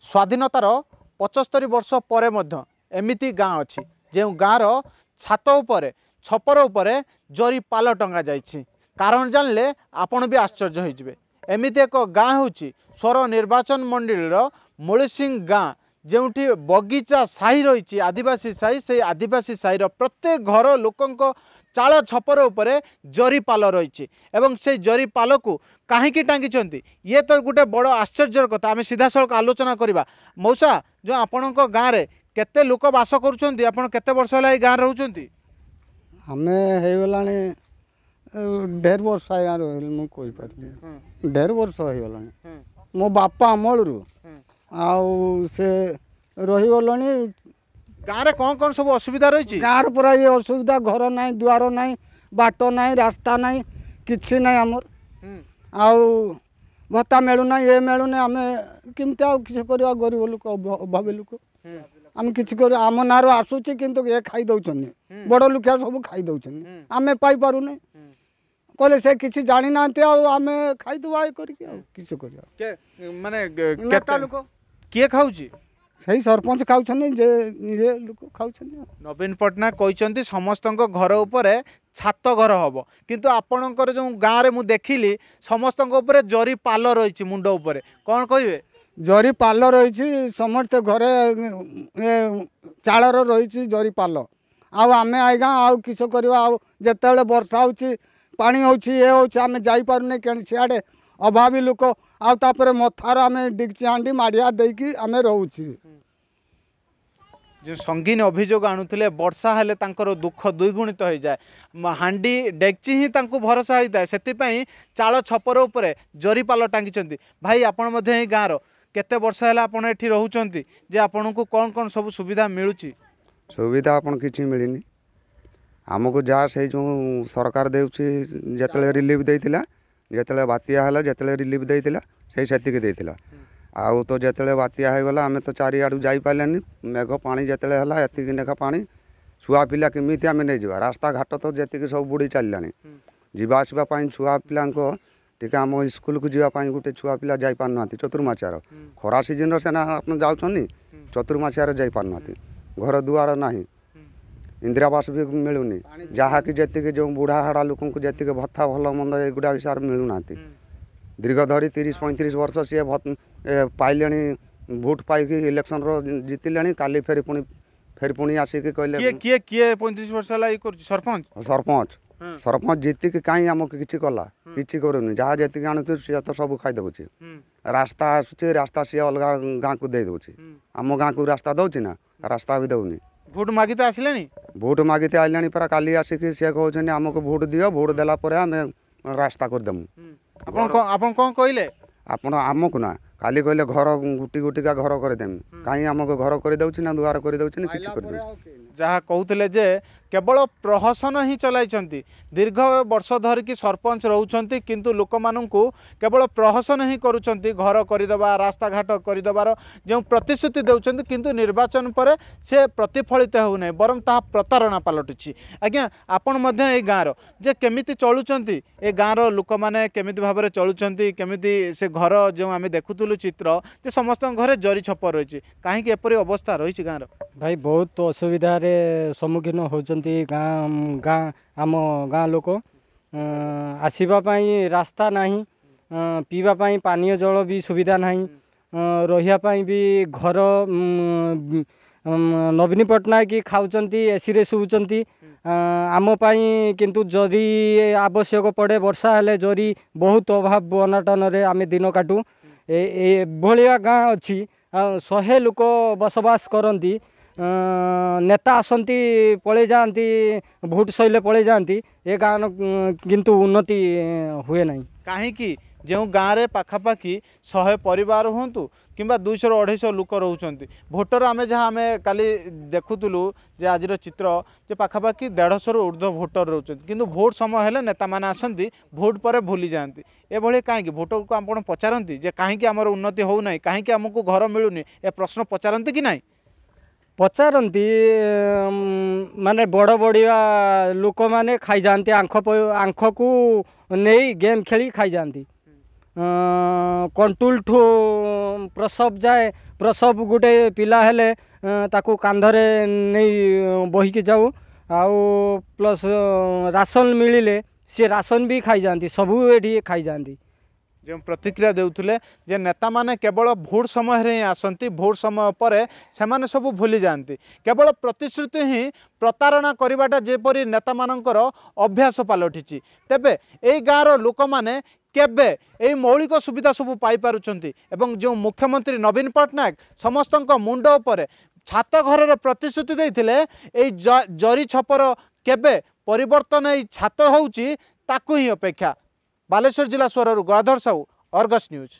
ସ୍ୱାଧୀନତାର ପଞ୍ଚସ୍ତରୀ ବର୍ଷ ପରେ ମଧ୍ୟ ଏମିତି ଗାଁ ଅଛି ଯେଉଁ ଗାଁର ଛାତ ଉପରେ ଛପର ଉପରେ ଜରି ପାଲ ଟଙ୍ଗା ଯାଇଛି କାରଣ ଜାଣିଲେ ଆପଣ ବି ଆଶ୍ଚର୍ଯ୍ୟ ହୋଇଯିବେ ଏମିତି ଏକ ଗାଁ ହେଉଛି ସ୍ୱର ନିର୍ବାଚନ ମଣ୍ଡଳୀର ମୂଳିସିଂ ଗାଁ ଯେଉଁଠି ବଗିଚା ସାହି ରହିଛି ଆଦିବାସୀ ସାହି ସେଇ ଆଦିବାସୀ ସାହିର ପ୍ରତ୍ୟେକ ଘର ଲୋକଙ୍କ চাল ছপর উপরে জরিপাল রয়েছে এবং সেই জরিপালকু কাহিকি টাঙ্গিছেন ইয়ে তো গোটে বড় আশ্চর্যর কথা আমি সিধাসলখ আলোচনা করা মৌসা যে আপনার গাঁরে কেতে লোক বাস করছেন আপনার কেতে বর্ষ হল এই গাঁরে রোচান আমি হয়েগলা দেড় বর্ষ আজ্ঞা রহিলি মু কইপারি দেড় বর্ষ হয়েগলা ମୋ ବାପା ଅମଳରୁ ଆଉ ସେ ରହିଗଲେଣି गाँव कौन कौन सब असुविधा रही गाँव पूरा ये असुविधा घर ना दुआर ना बाट ना रास्ता ना कि ना आम आता मिलूना ये मिलूना आम कम कि गरीब लोक अभावी लोक आम कि आम ना आसूचे कि खाई दौन बड़ लुखिया सब खाई दौन आम पाईपर कहले से किसी जाणी ना आम खाई करके किए खाऊ সেই সরপঞ্চ খাওছেন যে নিজে লোক খাওছেন নবীন পট্টনাক কিন্তু সমস্ত ঘর উপরে ছাত ঘর হব কিন্তু আপনার যে গাঁরে মু দেখিলি সমস্ত উপরে জরি পাল রয়েছে মুন্ড উপরে কণ কহবে জরি পাল রয়েছে সমস্ত ঘরে চাড়র রয়েছে জরি পাল আউ আমি আজ্ঞা আউ কিস করা আউ যেতবে বর্ষা হচ্ছে পানি হচ্ছে ইয়ে হচ্ছে আমি যাইপারুনি কেন সিয়াড়ে অভাবী লোক আপরে মথার আমি ডিগচি ଡିକ୍ଚି মাড়িয়া দিয়ে আমি ଆମେ যে সঙ্গীন অভিযোগ আনুলে বর্ষা হলে তাঁর দুঃখ দ্বিগুণিত হয়ে যায় হাঁডি ডেকচি হি তা ভরসা হয়ে থাকে সেপাই চাল ছপর উপরে জরিপাল টাঙ্গি ভাই আপনার মধ্যে এই গাঁর কেতে বর্ষ হলে আপনার এটি রুচান যে আপনার কম কম সব সুবিধা মিলুচি সুবিধা আপনার কিছু মিলিনি আমি যা সেই যে সরকার দেউছি যেত রিলিফ দিয়েছিল जिते बात्याला जिते रिलीफ देता से सेकी तो जिते बात्याला आम तो चारिड़ू जापारे मेघ पा जितेबाला एतिक लेखा पा छुआ पिला किमी आम नहीं जा रास्ता घाट तो जी सब बुड़ी चलें जावासवाई छुआ पिला ठीक आम स्कूल को जीवाई गोटे छुआ पिला जापार ना चतुर्माचार खरा सीजन रहा आप जाऊँ चतुर्माचार जापार ना घर दुआर नहीं ଇନ୍ଦିରାବାସ ବି ମିଳୁନି ଯାହାକି ଯେତିକି ଯେଉଁ ବୁଢ଼ାହାଡ଼ା ଲୋକଙ୍କୁ ଯେତିକି ଭତ୍ତା ଭଲ ମନ୍ଦ ଏଗୁଡ଼ା ବି ସାର୍ ମିଳୁନାହାନ୍ତି ଦୀର୍ଘ ଧରି ତିରିଶ ପଇଁତିରିଶ ବର୍ଷ ସିଏ ପାଇଲେଣି ଭୋଟ୍ ପାଇକି ଇଲେକ୍ସନ୍ର ଜିତିଲେଣି କାଲି ଫେରି ପୁଣି ଫେରି ପୁଣି ଆସିକି କହିଲେ କିଏ କିଏ ପଇଁତିରିଶ ବର୍ଷ ହେଲା ଇଏ କରୁଛି ସରପଞ୍ଚ ସରପଞ୍ଚ ସରପଞ୍ଚ ଜିତିକି କାହିଁ ଆମକୁ କିଛି କଲା କିଛି କରୁନି ଯାହା ଯେତିକି ଆଣୁଛୁ ସିଏ ତ ସବୁ ଖାଇଦେଉଛି ରାସ୍ତା ଆସୁଛି ରାସ୍ତା ସିଏ ଅଲଗା ଗାଁକୁ ଦେଇଦେଉଛି ଆମ ଗାଁକୁ ରାସ୍ତା ଦେଉଛି ନା ରାସ୍ତା ବି ଦେଉନି ভোট মাগিতে আসলেনি ভোট মাগিতে আসলে পরা কালি আসিকি সে কৌছেন আমাকে ভোট দিও ভোট দেলা পরে আমি রাস্তা করে দেবু আপনার আপনার কম কহিলে ଆପଣ ଆମକୁ ନା କାଲି କହିଲେ ଘର ଗୁଟି ଗୁଟିକା ଘର କରିଦେମି କାହିଁ ଆମକୁ ଘର କରିଦେଉଛି ନା ଦୁଆର କରିଦେଉଛି ନା କିଛି କରିଦେଉଛି ଯାହା କହୁଥିଲେ ଯେ କେବଳ ପ୍ରହସନ ହିଁ ଚଲାଇଛନ୍ତି ଦୀର୍ଘ ବର୍ଷ ଧରିକି ସରପଞ୍ଚ ରହୁଛନ୍ତି କିନ୍ତୁ ଲୋକମାନଙ୍କୁ କେବଳ ପ୍ରହସନ ହିଁ କରୁଛନ୍ତି ଘର କରିଦେବା ରାସ୍ତାଘାଟ କରିଦେବାର ଯେଉଁ ପ୍ରତିଶ୍ରୁତି ଦେଉଛନ୍ତି କିନ୍ତୁ ନିର୍ବାଚନ ପରେ ସେ ପ୍ରତିଫଳିତ ହେଉନାହିଁ ବରଂ ତାହା ପ୍ରତାରଣା ପାଲଟୁଛି ଆଜ୍ଞା ଆପଣ ମଧ୍ୟ ଏଇ ଗାଁର ଯେ କେମିତି ଚଳୁଛନ୍ତି ଏ ଗାଁର ଲୋକମାନେ କେମିତି ଭାବରେ ଚଳୁଛନ୍ତି କେମିତି ସେ ଘର ଯେଉଁ ଆମେ ଦେଖୁଥିଲୁ ଚିତ୍ର ଯେ ସମସ୍ତଙ୍କ ଘରେ ଜରି জরি ରହିଛି କାହିଁକି ଏପରି ଅବସ୍ଥା ରହିଛି ଗାଁର ଭାଇ ବହୁତ ଅସୁବିଧାରେ ସମ୍ମୁଖୀନ ହେଉଛନ୍ତି ଗାଁ ଗାଁ ଆମ ଗାଁ ଲୋକ ଆସିବା ପାଇଁ ରାସ୍ତା ନାହିଁ ପିଇବା ପାଇଁ ପାନୀୟ ଜଳ ବି ସୁବିଧା ନାହିଁ ରହିବା ପାଇଁ ବି ଘର ନବୀନ ପଟ୍ଟନାୟକ ଖାଉଛନ୍ତି ଏସିରେ ଶୁଉଛନ୍ତି ଆମ ପାଇଁ କିନ୍ତୁ ଜରି ଆବଶ୍ୟକ ପଡ଼େ ବର୍ଷା ହେଲେ ଜରି ବହୁତ ଅଭାବ ଅନାଟନରେ ଆମେ ଦିନ କାଟୁ एभलिया गाँ अच्छी शे लोक बसवास नेता नस पलै जाँदै भोट सैले पलै जाँदै ए गाँ र कि उन्नति हुए नै काहीँक ଯେଉଁ ଗାଁରେ ପାଖାପାଖି ଶହେ ପରିବାର ହୁଅନ୍ତୁ କିମ୍ବା ଦୁଇଶହରୁ ଅଢ଼େଇଶହ ଲୋକ ରହୁଛନ୍ତି ଭୋଟର ଆମେ ଯାହା ଆମେ କାଲି ଦେଖୁଥିଲୁ ଯେ ଆଜିର ଚିତ୍ର ଯେ ପାଖାପାଖି ଦେଢ଼ଶହରୁ ଉର୍ଦ୍ଧ୍ୱ ଭୋଟର ରହୁଛନ୍ତି କିନ୍ତୁ ଭୋଟ୍ ସମୟ ହେଲେ ନେତାମାନେ ଆସନ୍ତି ଭୋଟ୍ ପରେ ଭୁଲି ଯାଆନ୍ତି ଏଭଳି କାହିଁକି ଭୋଟରକୁ ଆପଣ ପଚାରନ୍ତି ଯେ କାହିଁକି ଆମର ଉନ୍ନତି ହେଉନାହିଁ କାହିଁକି ଆମକୁ ଘର ମିଳୁନି ଏ ପ୍ରଶ୍ନ ପଚାରନ୍ତି କି ନାହିଁ ପଚାରନ୍ତି ମାନେ ବଡ଼ ବଡ଼ିଆ ଲୋକମାନେ ଖାଇଯାଆନ୍ତି ଆଙ୍କ ଆଙ୍ଖକୁ ନେଇ ଗେମ୍ ଖେଳି ଖାଇଯାଆନ୍ତି କଣ୍ଟୁଲଠୁ ପ୍ରସବ ଯାଏ ପ୍ରସବ ଗୋଟେ ପିଲା ହେଲେ ତାକୁ କାନ୍ଧରେ ନେଇ ବହିକି ଯାଉ ଆଉ ପ୍ଲସ୍ ରାସନ ମିଳିଲେ ସିଏ ରାସନ ବି ଖାଇଯାଆନ୍ତି ସବୁ ଏଠି ଖାଇଯାଆନ୍ତି ଯେଉଁ ପ୍ରତିକ୍ରିୟା ଦେଉଥିଲେ ଯେ ନେତାମାନେ କେବଳ ଭୋଟ ସମୟରେ ହିଁ ଆସନ୍ତି ଭୋଟ ସମୟ ପରେ ସେମାନେ ସବୁ ଭୁଲି ଯାଆନ୍ତି କେବଳ ପ୍ରତିଶ୍ରୁତି ହିଁ ପ୍ରତାରଣା କରିବାଟା ଯେପରି ନେତାମାନଙ୍କର ଅଭ୍ୟାସ ପାଲଟିଛି ତେବେ ଏଇ ଗାଁର ଲୋକମାନେ କେବେ ଏଇ ମୌଳିକ ସୁବିଧା ସବୁ ପାଇପାରୁଛନ୍ତି ଏବଂ ଯେଉଁ ମୁଖ୍ୟମନ୍ତ୍ରୀ ନବୀନ ପଟ୍ଟନାୟକ ସମସ୍ତଙ୍କ ମୁଣ୍ଡ ଉପରେ ଛାତ ଘରର ପ୍ରତିଶ୍ରୁତି ଦେଇଥିଲେ ଏଇ ଜରି ଛପର କେବେ ପରିବର୍ତ୍ତନ ଏଇ ଛାତ ହେଉଛି ତାକୁ ହିଁ ଅପେକ୍ଷା ବାଲେଶ୍ୱର ଜିଲ୍ଲା ସ୍ୱରରୁ ଗୟଧର ସାହୁ ଅର୍ଗସ୍ ନ୍ୟୁଜ୍